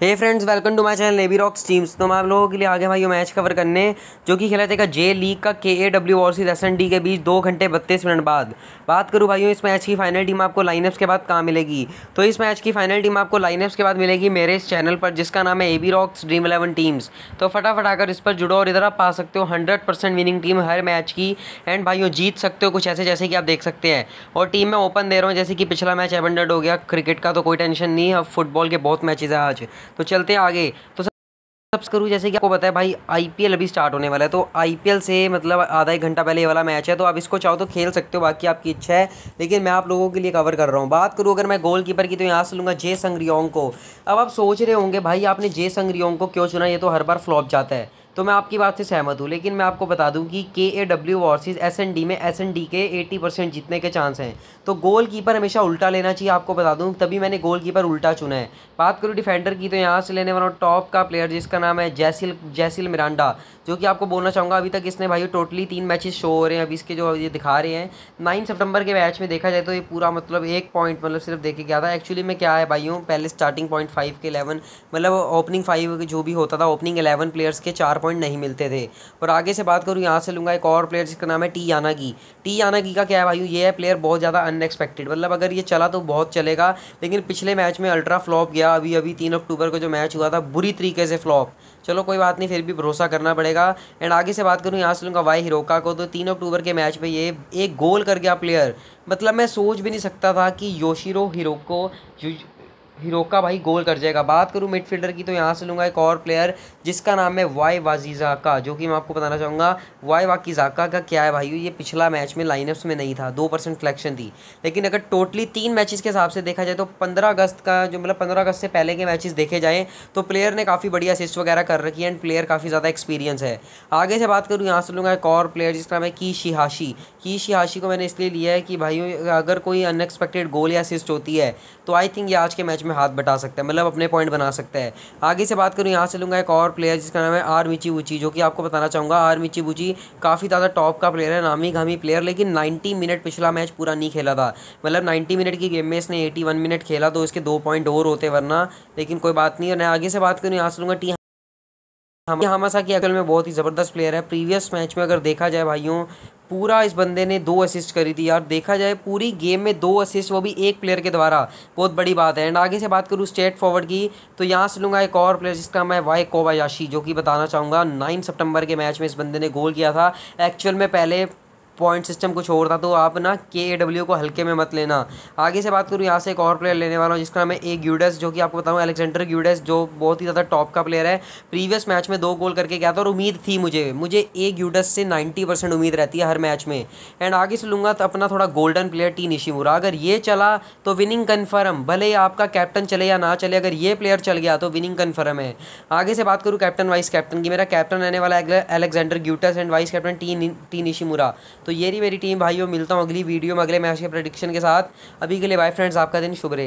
hey friends welcome to my channel navy rocks teams तो मैं आप लोगों के लिए आगे भाई मैच कवर करने जो कि खेला जाएगा जे लीग का के ए डब्ल्यू और सी एस एन डी के बीच दो घंटे बत्तीस मिनट बाद बात करूँ भाइयों इस मैच की फाइनल टीम आपको लाइनअप्स के बाद कहाँ मिलेगी तो इस मैच की फाइनल टीम आपको लाइनअप्स के बाद मिलेगी मेरे इस चैनल पर जिसका नाम है A B rocks Dream eleven teams तो फटाफट आकर इस पर जुड़ो और इधर आप पा सकते हो हंड्रेड परसेंट विनिंग टीम हर मैच की एंड भाइयों जीत सकते हो कुछ ऐसे जैसे कि आप देख सकते हैं और टीम में ओपन दे रहा हूँ जैसे कि पिछला मैच एबेंडेड हो गया क्रिकेट का तो कोई टेंशन नहीं है अब फुटबॉल के बहुत मैचेज हैं आज तो चलते हैं आगे तो सब्स करूँ जैसे कि आपको बताया भाई आईपीएल अभी स्टार्ट होने वाला है तो आईपीएल से मतलब आधा एक घंटा पहले ये वाला मैच है तो आप इसको चाहो तो खेल सकते हो बाकी आपकी इच्छा है लेकिन मैं आप लोगों के लिए कवर कर रहा हूँ बात करूँ अगर मैं गोलकीपर की तो यहाँ से लूँगा जे संग्रियोंग को अब आप सोच रहे होंगे भाई आपने जे संग्रियोंग को क्यों चुना ये तो हर बार फ्लॉप जाता है तो मैं आपकी बात से सहमत हूँ लेकिन मैं आपको बता दूँ कि K A W versus S N D में एस एन डी के एटी परसेंट जीतने के चांस हैं तो गोल कीपर हमेशा उल्टा लेना चाहिए आपको बता दूँ तभी मैंने गोल कीपर उल्टा चुना है बात करूँ डिफेंडर की तो यहाँ से लेने वाला टॉप का प्लेयर जिसका नाम है जैसिल जैसिल मिरांडा जो कि आपको बोलना चाहूँगा अभी तक इसने भाई टोटली तीन मैचेस शो हो रहे हैं अभी इसके जो ये दिखा रहे हैं नाइन सितंबर के मैच में देखा जाए तो ये पूरा मतलब एक पॉइंट मतलब सिर्फ देखे गया था एक्चुअली में क्या है भाइयों पहले स्टार्टिंग पॉइंट फाइव के इलेवन मतलब ओपनिंग फाइव जो भी होता था ओपनिंग एलेवन प्लेयर्स के चार पॉइंट नहीं मिलते थे पर आगे से बात करूँ यहाँ से लूँगा एक और प्लेयर जिसका नाम है टी यानागी टी यानागी का क्या है भाई ये है प्लेयर बहुत ज़्यादा अनएक्सपेक्टेड मतलब अगर ये चला तो बहुत चलेगा लेकिन पिछले मैच में अल्ट्रा फ्लॉप गया अभी अभी तीन अक्टूबर को जो मैच हुआ था बुरी तरीके से फ्लॉप चलो कोई बात नहीं फिर भी भरोसा करना पड़ेगा एंड आगे से बात करूँ यहाँ से लूँगा वाई हिरोका को तो तीन अक्टूबर के मैच में ये एक गोल कर गया प्लेयर मतलब मैं सोच भी नहीं सकता था कि योशिरो हिरोको हिरोका भाई गोल कर जाएगा बात करूँ मिडफील्डर की तो यहाँ से लूँगा एक और प्लेयर जिसका नाम है वाई का जो कि मैं आपको बताना चाहूँगा वाई जाका का क्या है भाई ये पिछला मैच में लाइनअप्स में नहीं था दो परसेंट फ्लैक्शन थी लेकिन अगर टोटली तीन मैचेस के हिसाब से देखा जाए तो पंद्रह अगस्त का जो मतलब पंद्रह अगस्त से पहले के मैचेस देखे जाएँ तो प्लेयर ने काफ़ी बढ़िया असिस्ट वगैरह कर रखी है एंड प्लेयर काफ़ी ज़्यादा एक्सपीरियंस है आगे से बात करूँ यहाँ से लूँगा एक और प्लेयर जिसका नाम है की शिहाशी की शिहाशी को मैंने इसलिए लिया है कि भाई अगर कोई अनएक्सपेक्टेड गोल या असिस्ट होती है तो आई थिंक ये आज के मैच में हाथ बटा सकता है मतलब अपने पॉइंट बना सकता है आगे से बात करूँ यहाँ से लूँगा एक और प्लेयर जिसका नाम है आर मिची बुची जो कि आपको बताना चाहूँगा आर मिची बुची काफ़ी ज़्यादा टॉप का प्लेयर है नामी घामी प्लेयर लेकिन नाइन्टी मिनट पिछला मैच पूरा नहीं खेला था मतलब नाइन्टी मिनट की गेम में इसने एटी मिनट खेला तो इसके दो पॉइंट और होते वरना लेकिन कोई बात नहीं है आगे से बात करूँ यहाँ से लूँगा टी हमासा की अकल में बहुत ही ज़बरदस्त प्लेयर है प्रीवियस मैच में अगर देखा जाए भाइयों पूरा इस बंदे ने दो असिस्ट करी थी और देखा जाए पूरी गेम में दो असिस्ट वो भी एक प्लेयर के द्वारा बहुत बड़ी बात है एंड आगे से बात करूँ स्टेट फॉरवर्ड की तो यहाँ से लूँगा एक और प्लेयर जिसका मैं वाई कोबायाशी जो कि बताना चाहूँगा नाइन सितंबर के मैच में इस बंदे ने गोल किया था एक्चुअल में पहले पॉइंट सिस्टम कुछ और था तो आप ना के ए डब्ल्यू को हल्के में मत लेना आगे से बात करूँ यहाँ से एक और प्लेयर लेने वाला हूँ जिसका नाम है ए ग्यूडस जो कि आपको बताऊँ एलेक्जेंडर ग्यूडस जो बहुत ही ज़्यादा टॉप का प्लेयर है प्रीवियस मैच में दो गोल करके गया था और उम्मीद थी मुझे मुझे ए ग्यूडस से नाइन्टी परसेंट उम्मीद रहती है हर मैच में एंड आगे से लूँगा तो अपना थोड़ा गोल्डन प्लेयर टी निशिमुरा अगर ये चला तो विनिंग कन्फर्म भले ही आपका कैप्टन चले या ना चले अगर ये प्लेयर चल गया तो विनिंग कन्फर्म है आगे से बात करूँ कैप्टन वाइस कैप्टन की मेरा कैप्टन रहने वाला एलेक्जेंडर अलेक्जेंडर ग्यूटस and vice captain T T Nishimura तो ये रही मेरी टीम भाइयों मिलता हूँ अगली वीडियो में अगले मैच के प्रडिक्शन के साथ अभी के लिए बाय फ्रेंड्स आपका दिन शुभ रहे